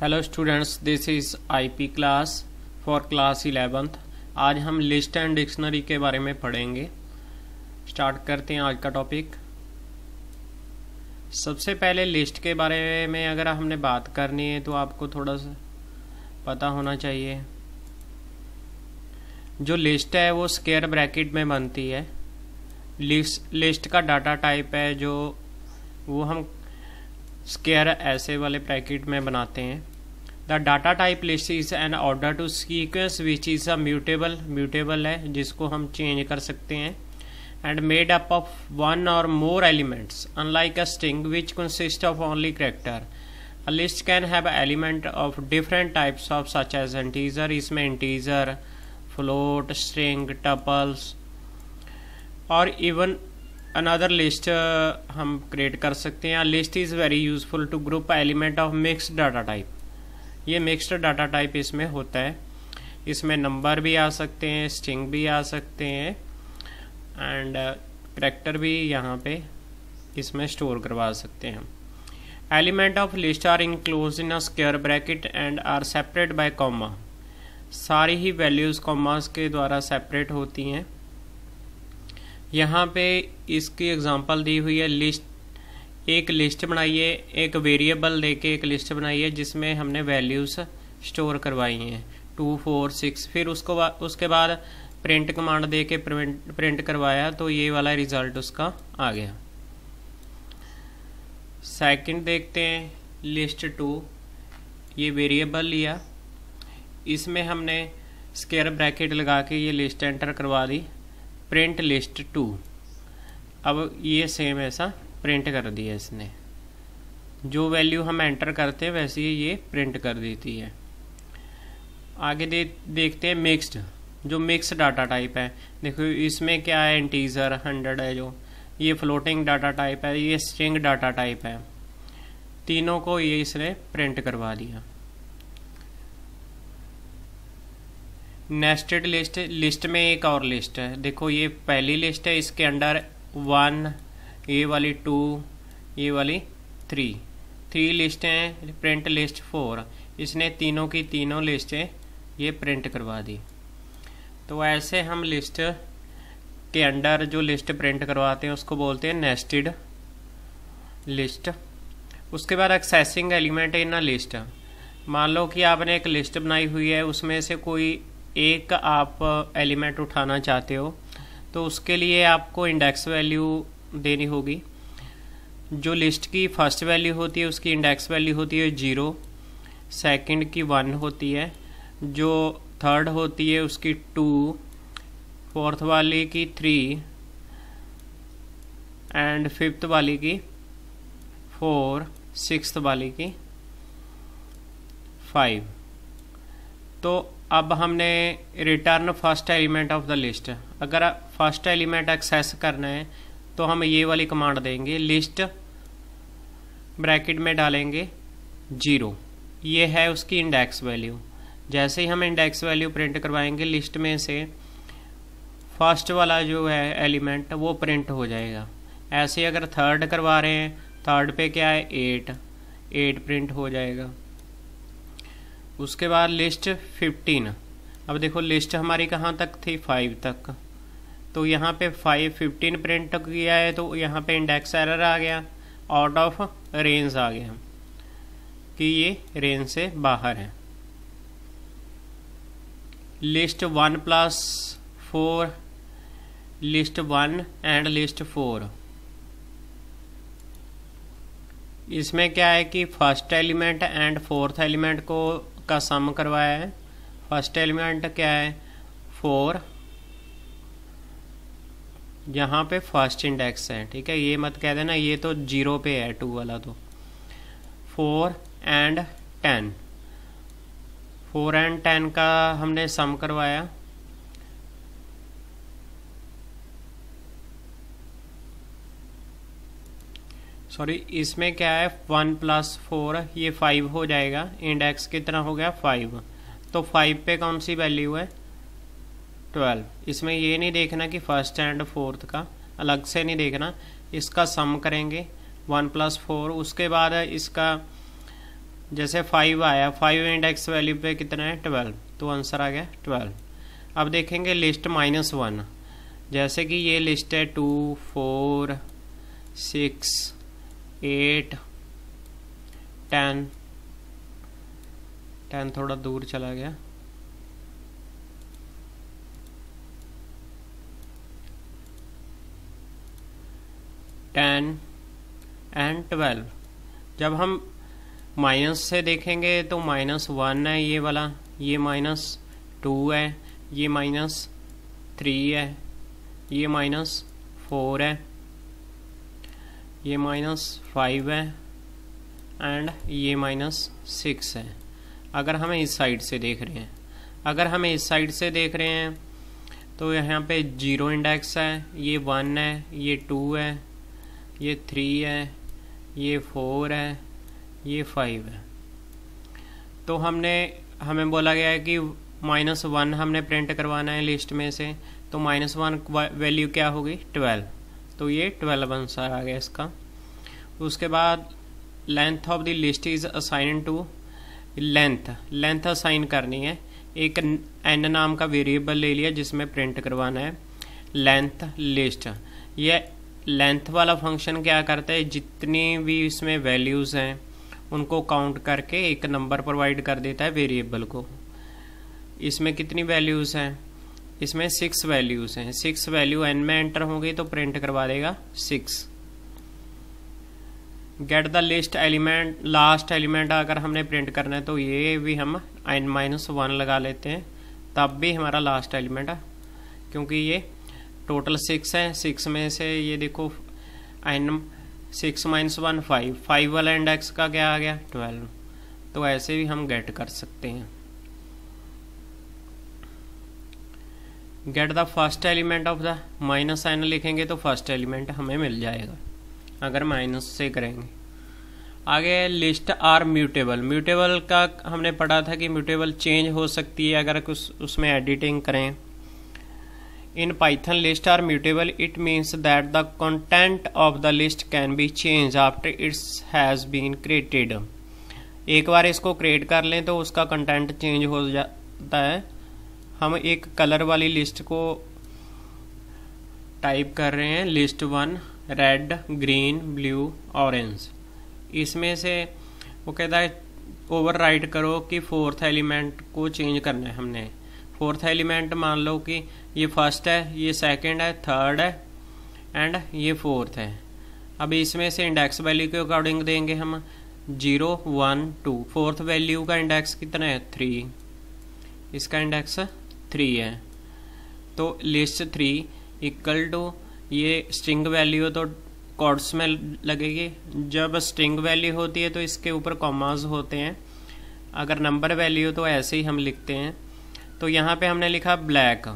hello students this is IP class for class eleventh आज हम list and dictionary के बारे में पढ़ेंगे स्टार्ट करते हैं आज का टॉपिक सबसे पहले लिस्ट के बारे में अगर हमने बात करनी है तो आपको थोड़ा सा पता होना चाहिए जो लिस्ट है वो स्केयर ब्रैकेट में बनती है लिस्ट लिस्ट का डाटा टाइप है जो वो हम स्केयर ऐसे वाले ब्रैकेट में बनाते हैं the data type list is an order to sequence which is a mutable mutable है जिसको हम चेंज कर सकते हैं and made up of one or more elements unlike a string which consist of only character a list can have element of different types of such as integer इसमें integer float string tuples और even another list uh, हम create कर सकते हैं list is very useful to group element of mixed data type ये mixed data type इसमें होता है इसमें नंबर भी आ सकते हैं स्ट्रिंग भी आ सकते हैं एंड करेक्टर uh, भी यहाँ पे इसमें स्टोर करवा सकते हैं element of list are enclose in a स्क्र bracket and are separate by comma सारी ही वैल्यूज कॉमास के द्वारा सेपरेट होती हैं यहाँ पे इसकी एग्जांपल दी हुई है लिस्ट एक लिस्ट बनाइए एक वेरिएबल लेके एक लिस्ट बनाइए जिसमें हमने वैल्यूज़ स्टोर करवाई हैं टू फोर सिक्स फिर उसको उसके बाद प्रिंट कमांड दे के प्रिंट प्रिंट करवाया तो ये वाला रिज़ल्ट उसका आ गया सेकंड देखते हैं लिस्ट टू ये वेरिएबल लिया इसमें हमने स्केयर ब्रैकेट लगा के ये लिस्ट एंटर करवा दी प्रिंट लिस्ट टू अब ये सेम ऐसा प्रिंट कर दिया इसने जो वैल्यू हम एंटर करते हैं वैसे ही ये प्रिंट कर देती है आगे दे देखते हैं मिक्स्ड जो मिक्स डाटा टाइप है देखो इसमें क्या है इंटीजर हंड्रेड है जो ये फ्लोटिंग डाटा टाइप है ये स्ट्रिंग डाटा टाइप है तीनों को ये इसने प्रिंट करवा दिया नेस्टेड लिस्ट लिस्ट में एक और लिस्ट है देखो ये पहली लिस्ट है इसके अंडर वन ये वाली टू ये वाली थ्री थ्री लिस्ट हैं प्रिंट लिस्ट फोर इसने तीनों की तीनों लिस्टें ये प्रिंट करवा दी तो ऐसे हम लिस्ट के अंडर जो लिस्ट प्रिंट करवाते हैं उसको बोलते हैं नेस्टेड लिस्ट उसके बाद accessing element in a list मान लो कि आपने एक लिस्ट बनाई हुई है उसमें से कोई एक आप एलिमेंट uh, उठाना चाहते हो तो उसके लिए आपको इंडेक्स वैल्यू देनी होगी जो लिस्ट की फर्स्ट वैल्यू होती है उसकी इंडेक्स वैल्यू होती है जीरो सेकंड की वन होती है जो थर्ड होती है उसकी टू फोर्थ वाली की थ्री एंड फिफ्थ वाली की फोर सिक्स वाली की फाइव तो अब हमने return first element of the list अगर फर्स्ट एलिमेंट एक्सेस करना है तो हम ये वाली कमांड देंगे लिस्ट ब्रैकेट में डालेंगे जीरो ये है उसकी इंडेक्स वैल्यू जैसे ही हम इंडेक्स वैल्यू प्रिंट करवाएंगे लिस्ट में से फर्स्ट वाला जो है एलिमेंट वो प्रिंट हो जाएगा ऐसे अगर थर्ड करवा रहे हैं थर्ड पे क्या है एट एट प्रिंट हो जाएगा उसके बाद लिस्ट फिफ्टीन अब देखो लिस्ट हमारी कहाँ तक थी फाइव तक तो यहाँ पे फाइव फिफ्टीन प्रिंट किया है तो यहाँ पे इंडेक्स एरर आ गया आउट ऑफ रेंज आ गया कि ये रेंज से बाहर है list one plus four list one and list four इसमें क्या है कि first element and fourth element को का सम करवाया है फर्स्ट एलिमेंट क्या है फोर यहाँ पे फर्स्ट इंडेक्स है ठीक है ये मत कह देना ये तो जीरो पे है टू वाला तो four and ten four and ten का हमने सम करवाया सॉरी इसमें क्या है वन प्लस फोर ये फाइव हो जाएगा इंडेक्स कितना हो गया फाइव तो फाइव पे कौन सी वैल्यू है ट्वेल्व इसमें ये नहीं देखना कि फर्स्ट एंड फोर्थ का अलग से नहीं देखना इसका सम करेंगे वन प्लस फोर उसके बाद इसका जैसे फाइव आया फाइव इंडेक्स वैल्यू पे कितना है ट्वेल्व तो आंसर आ गया ट्वेल्व अब देखेंगे लिस्ट माइनस वन जैसे कि ये लिस्ट है two four six eight ten ten थोड़ा दूर चला गया टेन एंड ट्वेल्व जब हम माइनस से देखेंगे तो माइनस वन है ये वाला ये माइनस टू है ये माइनस थ्री है ये माइनस फोर है ये माइनस फाइव है एंड ये माइनस सिक्स है अगर हमें इस साइड से देख रहे हैं अगर हमें इस साइड से देख रहे हैं तो यहाँ पे जीरो इंडेक्स है ये वन है ये टू है ये थ्री है ये फोर है ये फाइव है तो हमने हमें बोला गया है कि माइनस वन हमने प्रिंट करवाना है लिस्ट में से तो माइनस वन वैल्यू क्या होगी ट्वेल्व तो ये ट्वेल्व आंसर आ गया इसका उसके बाद length of the list is assign to length length assign करनी है एक एन नाम का वेरिएबल ले लिया जिसमें प्रिंट करवाना है लेंथ लिस्ट ये लेंथ वाला फंक्शन क्या करता है जितनी भी इसमें वैल्यूज़ हैं उनको काउंट करके एक नंबर प्रोवाइड कर देता है वेरिएबल को इसमें कितनी वैल्यूज़ हैं इसमें सिक्स वैल्यूज हैं सिक्स वैल्यू एन में एंटर होंगे तो प्रिंट करवा देगा six get the list element last element अगर हमने प्रिंट करना है तो ये भी हम एन माइनस वन लगा लेते हैं तब भी हमारा लास्ट एलिमेंट क्योंकि ये टोटल सिक्स है सिक्स में से ये देखो N six minus one five five वाला इंडेक्स का क्या आ गया ट्वेल्व तो ऐसे भी हम गेट कर सकते हैं get the first element of the minus sign लिखेंगे तो फर्स्ट एलिमेंट हमें मिल जाएगा अगर माइनस से करेंगे आगे लिस्ट आर म्यूटेबल म्यूटेबल का हमने पढ़ा था कि म्यूटेबल चेंज हो सकती है अगर कुछ उसमें एडिटिंग करें in Python list are mutable it means that the content of the list can be change after it's has been created एक बार इसको क्रिएट कर लें तो उसका कंटेंट चेंज हो जाता है हम एक कलर वाली लिस्ट को टाइप कर रहे हैं list one red green blue orange इसमें से वो कहता है ओवर राइट करो कि फोर्थ एलिमेंट को चेंज करना है हमने फोर्थ एलिमेंट मान लो कि ये फर्स्ट है ये सेकंड है थर्ड है एंड ये फोर्थ है अब इसमें से इंडेक्स वैल्यू के अकॉर्डिंग देंगे हम zero one two fourth value का इंडेक्स कितना है थ्री इसका इंडेक्स थ्री है तो लिस्ट थ्री इक्वल टू ये स्ट्रिंग वैल्यू तो कॉर्ड्स में लगेगी जब स्ट्रिंग वैल्यू होती है तो इसके ऊपर कॉमाज होते हैं अगर नंबर वैल्यू तो ऐसे ही हम लिखते हैं तो यहाँ पे हमने लिखा ब्लैक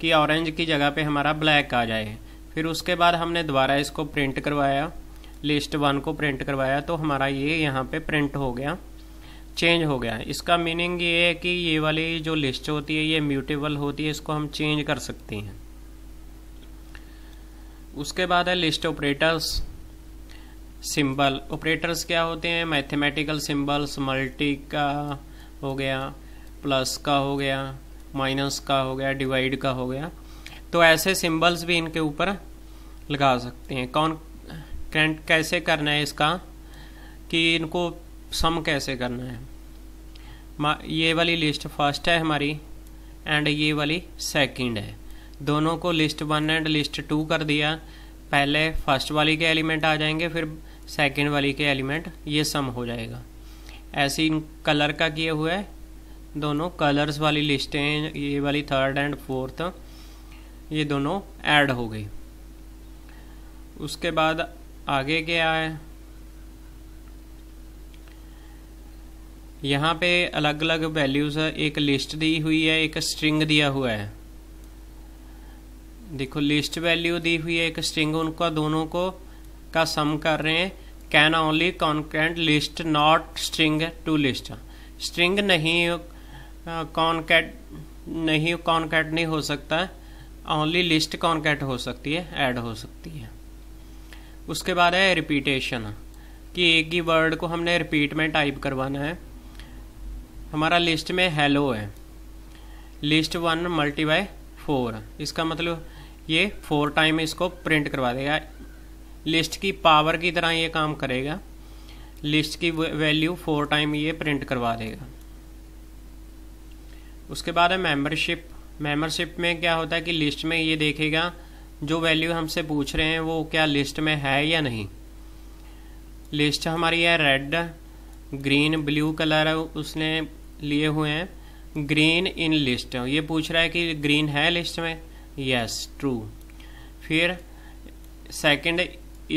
कि ऑरेंज की जगह पे हमारा ब्लैक आ जाए फिर उसके बाद हमने दोबारा इसको प्रिंट करवाया लिस्ट वन को प्रिंट करवाया तो हमारा ये यहाँ पे प्रिंट हो गया चेंज हो गया है इसका मीनिंग ये है कि ये वाली जो लिस्ट होती है ये म्यूटेबल होती है इसको हम चेंज कर सकते हैं उसके बाद है लिस्ट ऑपरेटर्स सिंबल ऑपरेटर्स क्या होते हैं मैथमेटिकल सिंबल्स मल्टी का हो गया प्लस का हो गया माइनस का हो गया डिवाइड का हो गया तो ऐसे सिंबल्स भी इनके ऊपर लगा सकते हैं कौन कैसे करना है इसका कि इनको सम कैसे करना है ये वाली लिस्ट फर्स्ट है हमारी एंड ये वाली सेकंड है दोनों को list one and list two कर दिया पहले फर्स्ट वाली के एलिमेंट आ जाएंगे फिर सेकंड वाली के एलिमेंट ये सम हो जाएगा ऐसे कलर का किए हुए दोनों कलर्स वाली लिस्टें ये वाली थर्ड एंड फोर्थ ये दोनों ऐड हो गई उसके बाद आगे क्या है यहाँ पे अलग अलग वैल्यूज़ एक लिस्ट दी हुई है एक स्ट्रिंग दिया हुआ है देखो लिस्ट वैल्यू दी हुई है एक स्ट्रिंग उनका दोनों को का सम कर रहे हैं can only concat list not string to list string नहीं कॉन्केट नहीं कॉन्केट नहीं हो सकता ओनली लिस्ट कॉन्केट हो सकती है ऐड हो सकती है उसके बाद है रिपीटेशन कि एक ही वर्ड को हमने रिपीट में टाइप करवाना है हमारा लिस्ट में हेलो है list one multi by four इसका मतलब ये फोर टाइम इसको प्रिंट करवा देगा लिस्ट की पावर की तरह ये काम करेगा लिस्ट की वैल्यू फोर टाइम ये प्रिंट करवा देगा उसके बाद है मेंबरशिप मेंबरशिप में क्या होता है कि लिस्ट में ये देखेगा जो वैल्यू हमसे पूछ रहे हैं वो क्या लिस्ट में है या नहीं लिस्ट हमारी है रेड ग्रीन ब्लू कलर उसने लिए हुए हैं ग्रीन इन लिस्ट ये पूछ रहा है कि ग्रीन है लिस्ट में यस ट्रू फिर सेकंड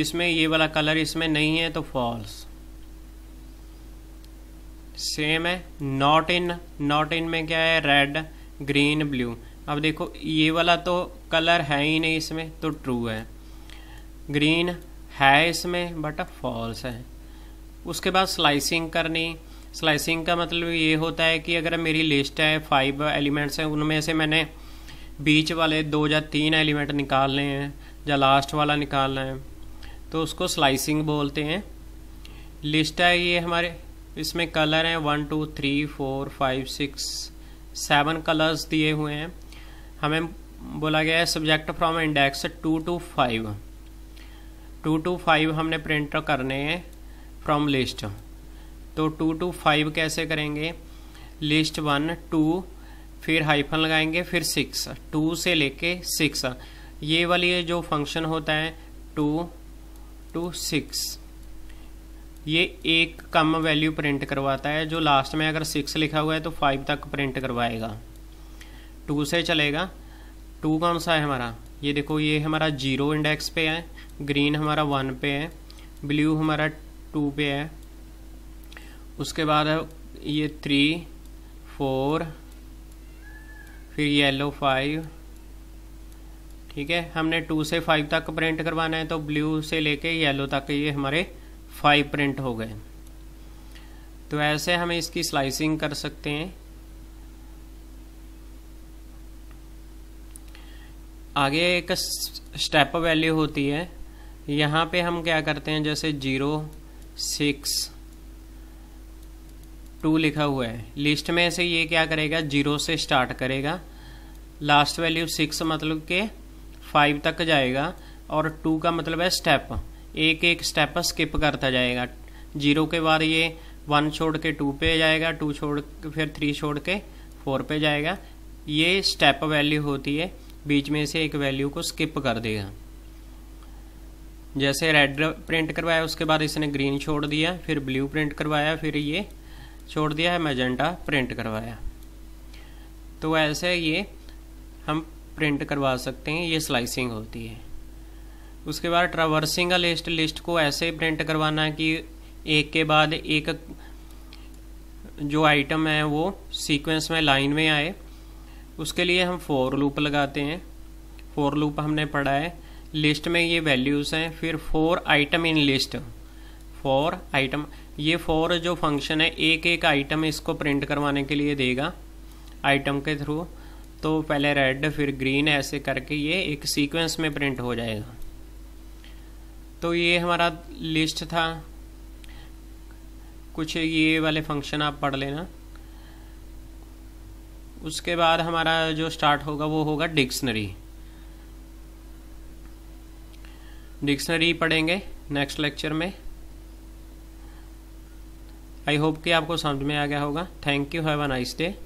इसमें ये वाला कलर इसमें नहीं है तो फॉल्स सेम है नॉट इन नॉट इन में क्या है रेड ग्रीन ब्लू अब देखो ये वाला तो कलर है ही नहीं इसमें तो ट्रू है ग्रीन है इसमें बट फॉल्स है उसके बाद स्लाइसिंग करनी स्लाइसिंग का मतलब ये होता है कि अगर मेरी लिस्ट है फाइव एलिमेंट्स हैं उनमें से मैंने बीच वाले दो या तीन एलिमेंट निकालने हैं या लास्ट वाला निकालना है तो उसको स्लाइसिंग बोलते हैं लिस्ट है ये हमारे इसमें कलर हैं one two three four five six seven colors दिए हुए हैं हमें बोला गया है subject from index two to five two to five हमने प्रिंट करने हैं फ्रॉम लिस्ट तो टू टू फाइव कैसे करेंगे लिस्ट वन टू फिर हाइफन लगाएंगे फिर सिक्स टू से लेके सिक्स ये वाली जो फंक्शन होता है टू टू सिक्स ये एक कम वैल्यू प्रिंट करवाता है जो लास्ट में अगर सिक्स लिखा हुआ है तो फाइव तक प्रिंट करवाएगा टू से चलेगा टू कौन सा है हमारा ये देखो ये हमारा जीरो इंडेक्स पे है ग्रीन हमारा वन पे है ब्लू हमारा टू पे है उसके बाद ये थ्री फोर फिर येलो फाइव ठीक है हमने टू से फाइव तक प्रिंट करवाना है तो ब्लू से लेके येलो तक ये हमारे फाइव प्रिंट हो गए तो ऐसे हम इसकी स्लाइसिंग कर सकते हैं आगे एक स्टेप वैल्यू होती है यहाँ पे हम क्या करते हैं जैसे जीरो सिक्स टू लिखा हुआ है लिस्ट में से ये क्या करेगा जीरो से स्टार्ट करेगा लास्ट वैल्यू सिक्स मतलब के फाइव तक जाएगा और टू का मतलब है स्टेप एक एक स्टेप स्किप करता जाएगा जीरो के बाद ये वन छोड़ के टू पे जाएगा टू छोड़ फिर थ्री छोड़ के फोर पे जाएगा ये स्टेप वैल्यू होती है बीच में से एक वैल्यू को स्किप कर देगा जैसे रेड प्रिंट करवाया उसके बाद इसने ग्रीन छोड़ दिया फिर ब्लू प्रिंट करवाया फिर ये छोड़ दिया है मैजेंटा प्रिंट करवाया तो ऐसे ये हम प्रिंट करवा सकते हैं ये स्लाइसिंग होती है उसके बाद ट्रावर्सिंग लिस्ट लिस्ट को ऐसे प्रिंट करवाना है कि एक के बाद एक जो आइटम है वो सीक्वेंस में लाइन में आए उसके लिए हम फोर लूप लगाते हैं फोर लूप हमने पढ़ा है लिस्ट में ये वैल्यूज़ हैं फिर for item in list for item ये फॉर जो फंक्शन है एक एक आइटम इसको प्रिंट करवाने के लिए देगा आइटम के थ्रू तो पहले रेड फिर ग्रीन ऐसे करके ये एक सीक्वेंस में प्रिंट हो जाएगा तो ये हमारा लिस्ट था कुछ ये वाले फंक्शन आप पढ़ लेना उसके बाद हमारा जो स्टार्ट होगा वो होगा डिक्शनरी डिक्शनरी पढ़ेंगे नेक्स्ट लेक्चर में आई होप कि आपको समझ में आ गया होगा thank you have a nice day